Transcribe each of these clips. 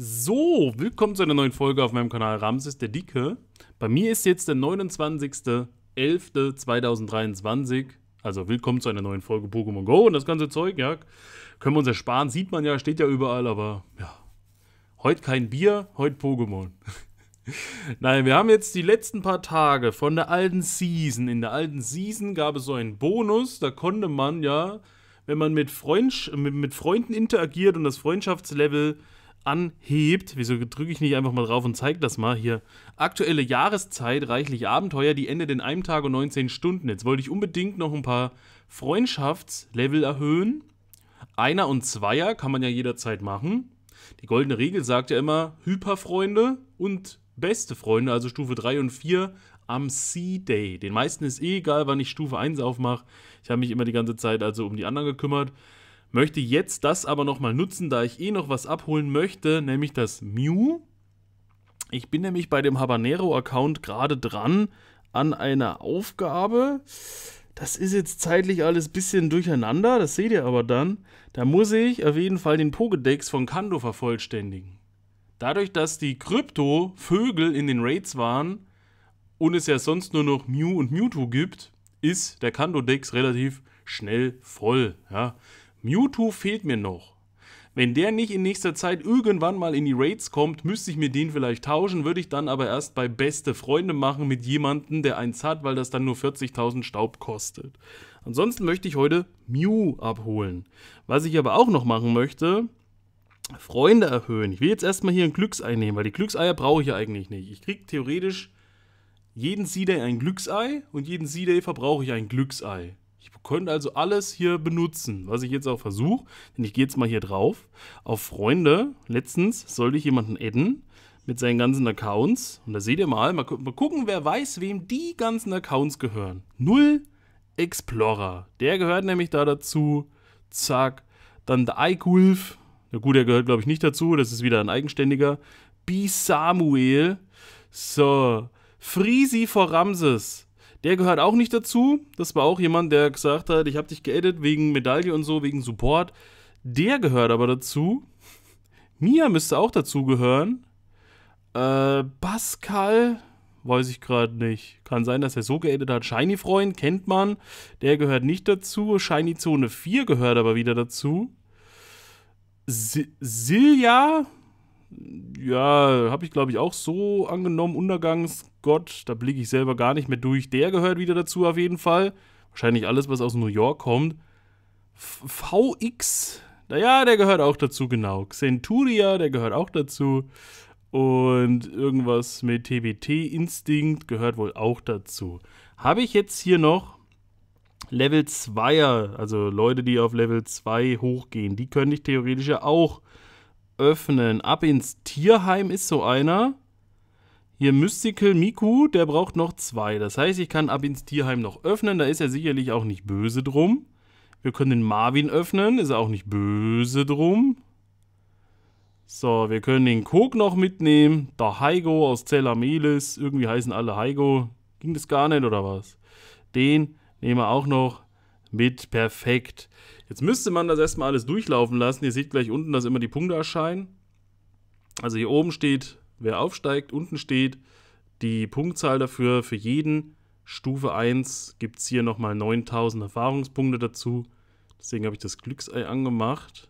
So, willkommen zu einer neuen Folge auf meinem Kanal Ramses der Dicke. Bei mir ist jetzt der 29.11.2023. Also willkommen zu einer neuen Folge Pokémon Go und das ganze Zeug, ja. Können wir uns ersparen, sieht man ja, steht ja überall, aber ja. Heute kein Bier, heute Pokémon. Nein, wir haben jetzt die letzten paar Tage von der alten Season. In der alten Season gab es so einen Bonus, da konnte man ja, wenn man mit, Freund, mit, mit Freunden interagiert und das Freundschaftslevel anhebt. Wieso drücke ich nicht einfach mal drauf und zeige das mal hier? Aktuelle Jahreszeit, reichlich Abenteuer, die endet in einem Tag und 19 Stunden. Jetzt wollte ich unbedingt noch ein paar Freundschaftslevel erhöhen. Einer und Zweier kann man ja jederzeit machen. Die goldene Regel sagt ja immer Hyperfreunde und beste Freunde, also Stufe 3 und 4 am C-Day. Den meisten ist eh egal, wann ich Stufe 1 aufmache. Ich habe mich immer die ganze Zeit also um die anderen gekümmert. Möchte jetzt das aber nochmal nutzen, da ich eh noch was abholen möchte, nämlich das Mew. Ich bin nämlich bei dem Habanero-Account gerade dran an einer Aufgabe. Das ist jetzt zeitlich alles ein bisschen durcheinander, das seht ihr aber dann. Da muss ich auf jeden Fall den Pokédex von Kando vervollständigen. Dadurch, dass die Krypto-Vögel in den Raids waren und es ja sonst nur noch Mew und Mewtwo gibt, ist der Kando-Dex relativ schnell voll. Ja. Mewtwo fehlt mir noch. Wenn der nicht in nächster Zeit irgendwann mal in die Raids kommt, müsste ich mir den vielleicht tauschen, würde ich dann aber erst bei beste Freunde machen mit jemandem, der eins hat, weil das dann nur 40.000 Staub kostet. Ansonsten möchte ich heute Mew abholen. Was ich aber auch noch machen möchte, Freunde erhöhen. Ich will jetzt erstmal hier ein Glücksei nehmen, weil die Glückseier brauche ich ja eigentlich nicht. Ich kriege theoretisch jeden C-Day ein Glücksei und jeden C-Day verbrauche ich ein Glücksei. Ich könnte also alles hier benutzen, was ich jetzt auch versuche. Denn ich gehe jetzt mal hier drauf. Auf Freunde. Letztens sollte ich jemanden adden mit seinen ganzen Accounts. Und da seht ihr mal, mal, mal gucken, wer weiß, wem die ganzen Accounts gehören. Null Explorer. Der gehört nämlich da dazu. Zack. Dann der Wolf. Na gut, der gehört, glaube ich, nicht dazu. Das ist wieder ein eigenständiger. B. Samuel. So. Frisi vor Ramses. Der gehört auch nicht dazu. Das war auch jemand, der gesagt hat, ich habe dich geedit wegen Medaille und so, wegen Support. Der gehört aber dazu. Mia müsste auch dazu gehören. Äh, Pascal, weiß ich gerade nicht. Kann sein, dass er so geedet hat. Shiny Freund kennt man. Der gehört nicht dazu. Shiny Zone 4 gehört aber wieder dazu. Silja ja, habe ich glaube ich auch so angenommen, Untergangsgott, da blicke ich selber gar nicht mehr durch. Der gehört wieder dazu auf jeden Fall. Wahrscheinlich alles, was aus New York kommt. VX, naja, der gehört auch dazu, genau. Centuria, der gehört auch dazu. Und irgendwas mit tbt Instinct gehört wohl auch dazu. Habe ich jetzt hier noch Level 2er, also Leute, die auf Level 2 hochgehen, die könnte ich theoretisch ja auch öffnen. Ab ins Tierheim ist so einer. Hier Mystical Miku, der braucht noch zwei. Das heißt, ich kann ab ins Tierheim noch öffnen. Da ist er sicherlich auch nicht böse drum. Wir können den Marvin öffnen. Ist er auch nicht böse drum. So, wir können den Kog noch mitnehmen. Der Heigo aus Zellamelis. Irgendwie heißen alle Heigo. Ging das gar nicht, oder was? Den nehmen wir auch noch mit. Perfekt. Perfekt. Jetzt müsste man das erstmal alles durchlaufen lassen. Ihr seht gleich unten, dass immer die Punkte erscheinen. Also hier oben steht, wer aufsteigt, unten steht die Punktzahl dafür. Für jeden Stufe 1 gibt es hier nochmal 9000 Erfahrungspunkte dazu. Deswegen habe ich das Glücksei angemacht.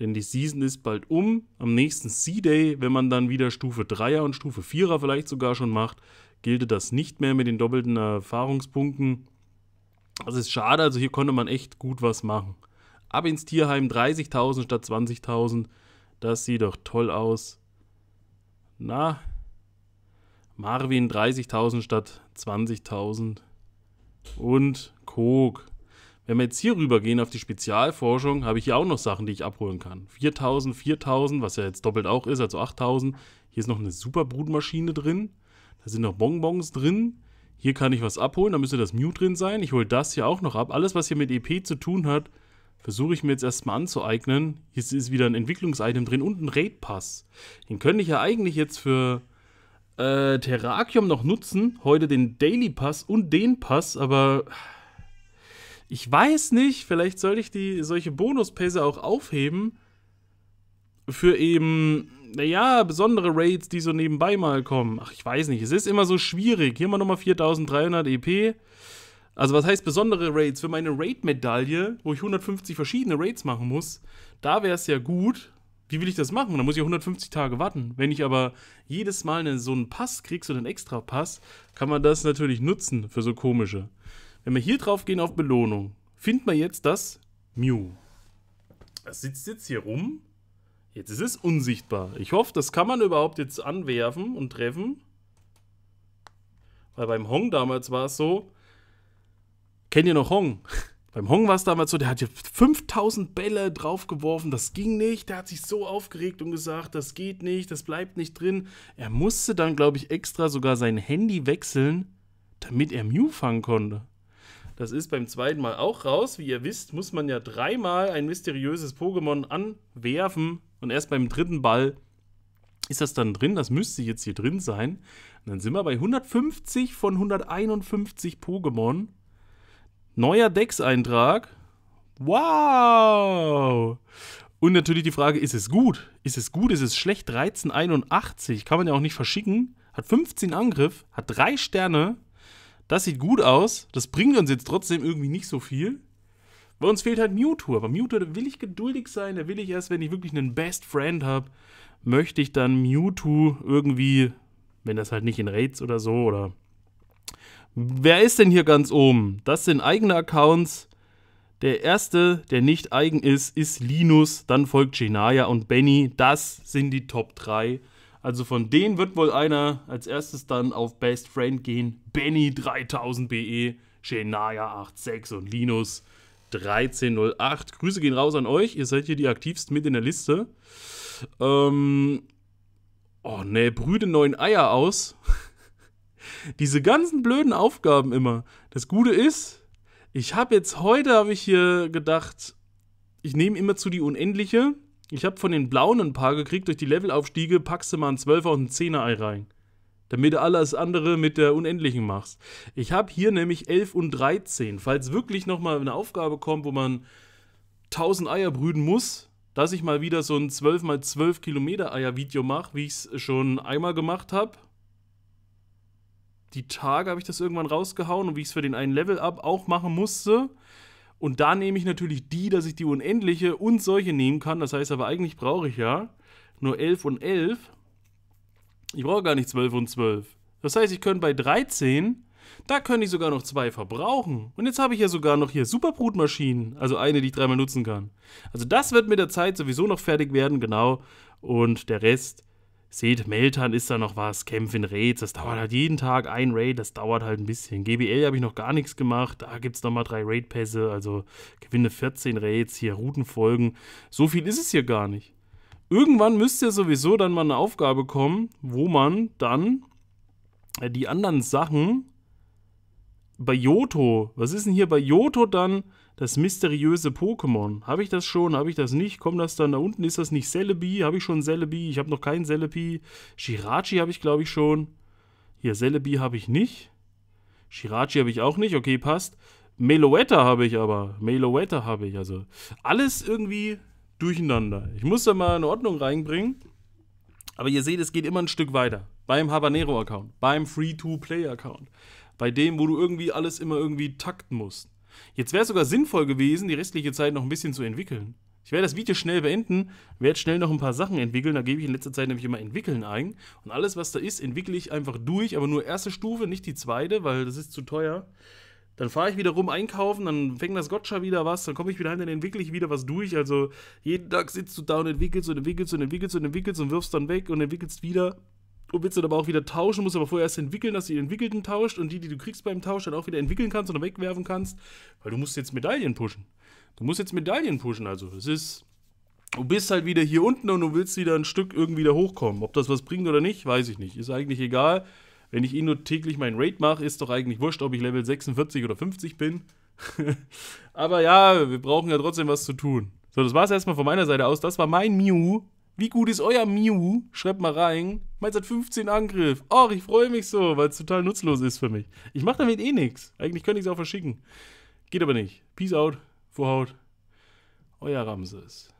Denn die Season ist bald um. Am nächsten C-Day, wenn man dann wieder Stufe 3er und Stufe 4er vielleicht sogar schon macht, gilt das nicht mehr mit den doppelten Erfahrungspunkten. Das ist schade, also hier konnte man echt gut was machen. Ab ins Tierheim 30.000 statt 20.000. Das sieht doch toll aus. Na, Marvin 30.000 statt 20.000. Und Kog. Wenn wir jetzt hier rüber gehen auf die Spezialforschung, habe ich hier auch noch Sachen, die ich abholen kann. 4000, 4000, was ja jetzt doppelt auch ist, also 8000. Hier ist noch eine Superbrutmaschine drin. Da sind noch Bonbons drin. Hier kann ich was abholen, da müsste das Mute drin sein. Ich hole das hier auch noch ab. Alles, was hier mit EP zu tun hat, versuche ich mir jetzt erstmal anzueignen. Hier ist wieder ein Entwicklungsitem drin und ein Raid-Pass. Den könnte ich ja eigentlich jetzt für äh, Terrakium noch nutzen. Heute den Daily Pass und den Pass, aber ich weiß nicht, vielleicht sollte ich die solche Bonuspässe auch aufheben für eben, naja, besondere Raids, die so nebenbei mal kommen. Ach, ich weiß nicht, es ist immer so schwierig. Hier mal nochmal 4300 EP. Also, was heißt besondere Raids? Für meine Raid-Medaille, wo ich 150 verschiedene Raids machen muss, da wäre es ja gut. Wie will ich das machen? Da muss ich 150 Tage warten. Wenn ich aber jedes Mal eine, so einen Pass kriege, so einen extra Pass, kann man das natürlich nutzen für so komische. Wenn wir hier drauf gehen auf Belohnung, findet man jetzt das Mew. Das sitzt jetzt hier rum Jetzt ist es unsichtbar. Ich hoffe, das kann man überhaupt jetzt anwerfen und treffen. Weil beim Hong damals war es so. Kennt ihr noch Hong? Beim Hong war es damals so, der hat ja 5000 Bälle draufgeworfen, das ging nicht. Der hat sich so aufgeregt und gesagt, das geht nicht, das bleibt nicht drin. Er musste dann, glaube ich, extra sogar sein Handy wechseln, damit er Mew fangen konnte. Das ist beim zweiten Mal auch raus. Wie ihr wisst, muss man ja dreimal ein mysteriöses Pokémon anwerfen, und erst beim dritten Ball ist das dann drin. Das müsste jetzt hier drin sein. Und dann sind wir bei 150 von 151 Pokémon. Neuer Dex-Eintrag. Wow! Und natürlich die Frage, ist es gut? Ist es gut? Ist es schlecht? 1381 kann man ja auch nicht verschicken. Hat 15 Angriff, hat 3 Sterne. Das sieht gut aus. Das bringt uns jetzt trotzdem irgendwie nicht so viel. Bei uns fehlt halt Mewtwo, aber Mewtwo, da will ich geduldig sein, da will ich erst, wenn ich wirklich einen Best Friend habe, möchte ich dann Mewtwo irgendwie, wenn das halt nicht in Raids oder so oder. Wer ist denn hier ganz oben? Das sind eigene Accounts. Der erste, der nicht eigen ist, ist Linus, dann folgt Genaya und Benny. Das sind die Top 3. Also von denen wird wohl einer als erstes dann auf Best Friend gehen. Benny 3000 BE, Genaya 86 und Linus 1308. Grüße gehen raus an euch. Ihr seid hier die aktivsten mit in der Liste. Ähm, oh ne, brüde neun Eier aus. Diese ganzen blöden Aufgaben immer. Das Gute ist, ich habe jetzt heute, habe ich hier gedacht, ich nehme immer zu die Unendliche. Ich habe von den Blauen ein paar gekriegt durch die Levelaufstiege. Packst du mal einen Zwölfer und einen Zehner-Ei rein damit du alles andere mit der unendlichen machst. Ich habe hier nämlich 11 und 13. Falls wirklich nochmal eine Aufgabe kommt, wo man 1000 Eier brüten muss, dass ich mal wieder so ein 12 mal 12 Kilometer Eier Video mache, wie ich es schon einmal gemacht habe. Die Tage habe ich das irgendwann rausgehauen und wie ich es für den einen Level Up auch machen musste. Und da nehme ich natürlich die, dass ich die unendliche und solche nehmen kann. Das heißt aber eigentlich brauche ich ja nur 11 und 11. Ich brauche gar nicht 12 und 12. Das heißt, ich könnte bei 13, da könnte ich sogar noch zwei verbrauchen. Und jetzt habe ich ja sogar noch hier Superbrutmaschinen, also eine, die ich dreimal nutzen kann. Also das wird mit der Zeit sowieso noch fertig werden, genau. Und der Rest, seht, Meltan ist da noch was, Kämpfen Raids, das dauert halt jeden Tag ein Raid, das dauert halt ein bisschen. GBL habe ich noch gar nichts gemacht, da gibt es nochmal drei Raid-Pässe, also gewinne 14 Raids, hier Routen folgen. So viel ist es hier gar nicht. Irgendwann müsste ja sowieso dann mal eine Aufgabe kommen, wo man dann äh, die anderen Sachen bei Yoto, was ist denn hier bei Yoto dann das mysteriöse Pokémon? Habe ich das schon? Habe ich das nicht? Kommt das dann da unten? Ist das nicht Celebi? Habe ich schon Celebi? Ich habe noch keinen Celebi. Shirachi habe ich, glaube ich, schon. Hier, Celebi habe ich nicht. Shirachi habe ich auch nicht. Okay, passt. Meloetta habe ich aber. Meloetta habe ich. Also alles irgendwie durcheinander. Ich muss da mal eine Ordnung reinbringen. Aber ihr seht, es geht immer ein Stück weiter. Beim Habanero-Account, beim Free-to-Play-Account, bei dem, wo du irgendwie alles immer irgendwie takten musst. Jetzt wäre es sogar sinnvoll gewesen, die restliche Zeit noch ein bisschen zu entwickeln. Ich werde das Video schnell beenden, werde schnell noch ein paar Sachen entwickeln. Da gebe ich in letzter Zeit nämlich immer entwickeln ein. Und alles, was da ist, entwickle ich einfach durch, aber nur erste Stufe, nicht die zweite, weil das ist zu teuer. Dann fahre ich wieder rum einkaufen, dann fängt das Gotcha wieder was, dann komme ich wieder heim, dann entwickle ich wieder was durch. Also jeden Tag sitzt du da und entwickelst und entwickelst und entwickelst und entwickelst und wirfst dann weg und entwickelst wieder. Und willst dann aber auch wieder tauschen, musst aber vorher erst entwickeln, dass du die entwickelten tauscht und die, die du kriegst beim Tausch, dann auch wieder entwickeln kannst oder wegwerfen kannst. Weil du musst jetzt Medaillen pushen. Du musst jetzt Medaillen pushen, also es ist du bist halt wieder hier unten und du willst wieder ein Stück irgendwie da hochkommen. Ob das was bringt oder nicht, weiß ich nicht. Ist eigentlich egal wenn ich eh nur täglich meinen Raid mache, ist doch eigentlich wurscht, ob ich Level 46 oder 50 bin. Aber ja, wir brauchen ja trotzdem was zu tun. So, das war es erstmal von meiner Seite aus. Das war mein Mew. Wie gut ist euer Mew? Schreibt mal rein. Meins hat 15 Angriff. Och, ich freue mich so, weil es total nutzlos ist für mich. Ich mache damit eh nichts. Eigentlich könnte ich es auch verschicken. Geht aber nicht. Peace out. Vorhaut. Euer Ramses.